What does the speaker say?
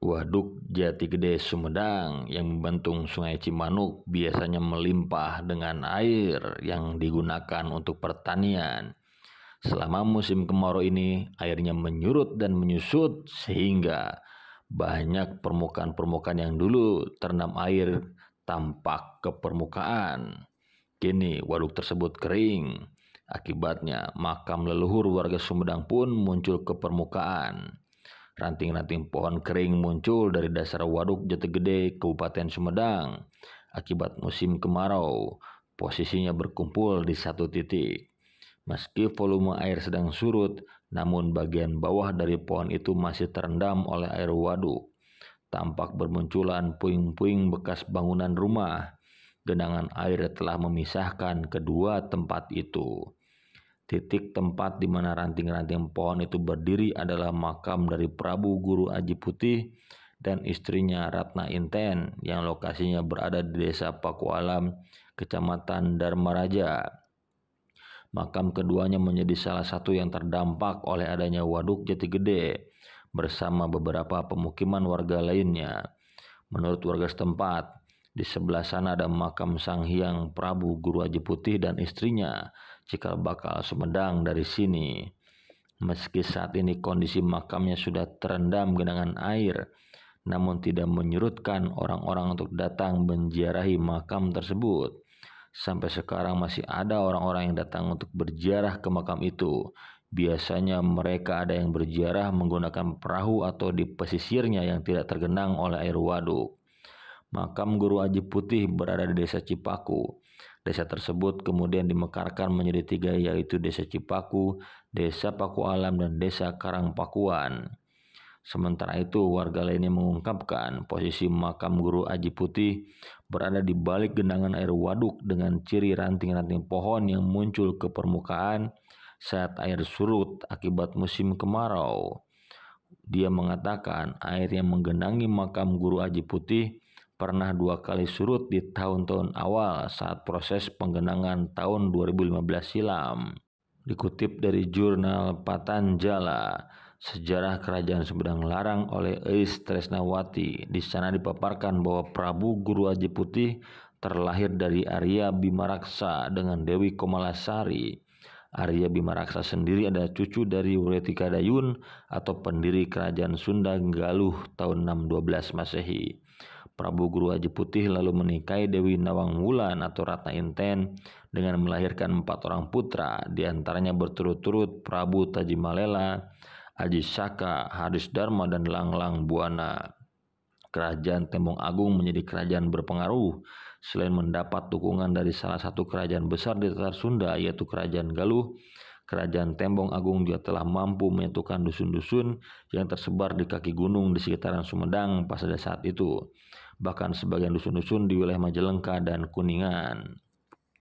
Waduk Jati Gede Sumedang yang membentung Sungai Cimanuk biasanya melimpah dengan air yang digunakan untuk pertanian. Selama musim kemarau ini, airnya menyurut dan menyusut sehingga banyak permukaan-permukaan yang dulu terendam air tampak ke permukaan. Kini waduk tersebut kering. Akibatnya, makam leluhur warga Sumedang pun muncul ke permukaan. Ranting-ranting pohon kering muncul dari dasar waduk Jatigede, Kabupaten Sumedang. Akibat musim kemarau, posisinya berkumpul di satu titik. Meski volume air sedang surut, namun bagian bawah dari pohon itu masih terendam oleh air waduk. Tampak bermunculan puing-puing bekas bangunan rumah. Genangan air telah memisahkan kedua tempat itu. Titik tempat di mana ranting-ranting pohon itu berdiri adalah makam dari Prabu Guru Aji Putih dan istrinya Ratna Inten yang lokasinya berada di desa Paku Alam, Kecamatan Dharmaraja. Makam keduanya menjadi salah satu yang terdampak oleh adanya waduk jati gede bersama beberapa pemukiman warga lainnya. Menurut warga setempat, di sebelah sana ada makam Sang Hyang Prabu Guru Aji Putih dan istrinya, cikal bakal Sumedang dari sini. Meski saat ini kondisi makamnya sudah terendam genangan air, namun tidak menyurutkan orang-orang untuk datang menziarahi makam tersebut. Sampai sekarang masih ada orang-orang yang datang untuk berziarah ke makam itu. Biasanya mereka ada yang berziarah menggunakan perahu atau di pesisirnya yang tidak tergenang oleh air waduk. Makam Guru Aji Putih berada di desa Cipaku. Desa tersebut kemudian dimekarkan menjadi tiga yaitu desa Cipaku, desa Paku Alam, dan desa Karang Pakuan. Sementara itu warga lainnya mengungkapkan posisi makam Guru Aji Putih berada di balik genangan air waduk dengan ciri ranting-ranting pohon yang muncul ke permukaan saat air surut akibat musim kemarau. Dia mengatakan air yang menggenangi makam Guru Aji Putih pernah dua kali surut di tahun-tahun awal saat proses penggenangan tahun 2015 silam. Dikutip dari jurnal Patanjala, sejarah kerajaan Sumedang Larang oleh Eis Tresnawati. Di sana dipaparkan bahwa Prabu Guru Aji Putih terlahir dari Arya Bimaraksa dengan Dewi Komalasari. Arya Bimaraksa sendiri adalah cucu dari Wretika Dayun atau pendiri kerajaan Sunda Galuh tahun 612 Masehi. Prabu Guru Aji Putih lalu menikahi Dewi Nawang Wulan atau Ratna Inten dengan melahirkan empat orang putra, diantaranya berturut-turut Prabu Tajimalela, Aji Saka, Haris Dharma, dan Langlang Buana. Kerajaan Tembong Agung menjadi kerajaan berpengaruh selain mendapat dukungan dari salah satu kerajaan besar di Tatar Sunda yaitu Kerajaan Galuh. Kerajaan Tembong Agung juga telah mampu menyatukan dusun-dusun yang tersebar di kaki gunung di sekitaran Sumedang pada saat itu bahkan sebagian dusun-dusun di wilayah Majalengka dan Kuningan.